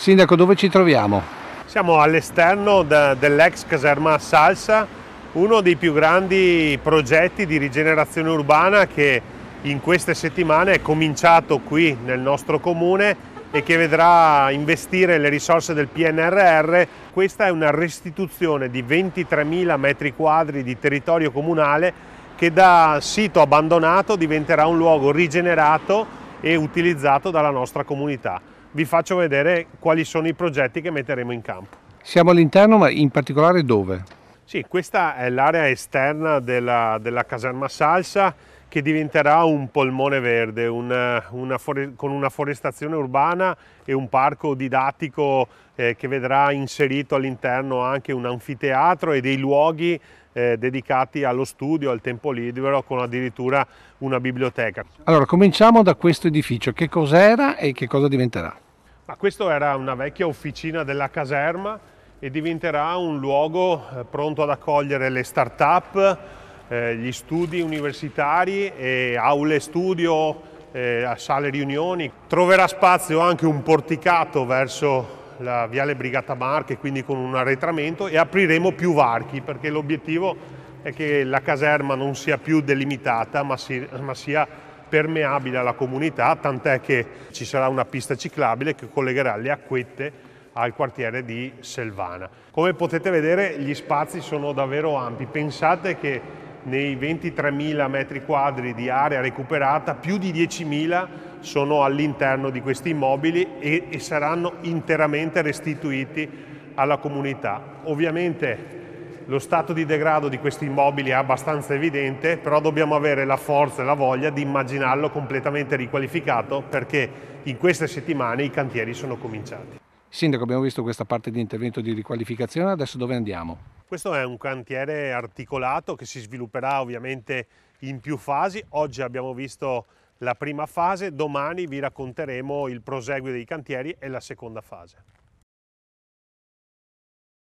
Sindaco, dove ci troviamo? Siamo all'esterno dell'ex caserma Salsa, uno dei più grandi progetti di rigenerazione urbana che in queste settimane è cominciato qui nel nostro comune e che vedrà investire le risorse del PNRR. Questa è una restituzione di 23.000 metri quadri di territorio comunale che da sito abbandonato diventerà un luogo rigenerato e utilizzato dalla nostra comunità vi faccio vedere quali sono i progetti che metteremo in campo. Siamo all'interno, ma in particolare dove? Sì, questa è l'area esterna della, della, caserma Salsa che diventerà un polmone verde un, una con una forestazione urbana e un parco didattico eh, che vedrà inserito all'interno anche un anfiteatro e dei luoghi eh, dedicati allo studio, al tempo libero, con addirittura una biblioteca. Allora, cominciamo da questo edificio. Che cos'era e che cosa diventerà? Ma questa era una vecchia officina della caserma e diventerà un luogo eh, pronto ad accogliere le start-up, eh, gli studi universitari aule studio, eh, sale riunioni. Troverà spazio anche un porticato verso la Viale Brigata Marche, quindi con un arretramento, e apriremo più varchi perché l'obiettivo è che la caserma non sia più delimitata ma, si, ma sia permeabile alla comunità, tant'è che ci sarà una pista ciclabile che collegherà le acquette al quartiere di Selvana. Come potete vedere gli spazi sono davvero ampi, pensate che nei 23.000 metri quadri di area recuperata più di 10.000 sono all'interno di questi immobili e, e saranno interamente restituiti alla comunità. Ovviamente lo stato di degrado di questi immobili è abbastanza evidente, però dobbiamo avere la forza e la voglia di immaginarlo completamente riqualificato perché in queste settimane i cantieri sono cominciati. Sindaco, abbiamo visto questa parte di intervento di riqualificazione, adesso dove andiamo? Questo è un cantiere articolato che si svilupperà ovviamente in più fasi. Oggi abbiamo visto la prima fase, domani vi racconteremo il proseguio dei cantieri e la seconda fase.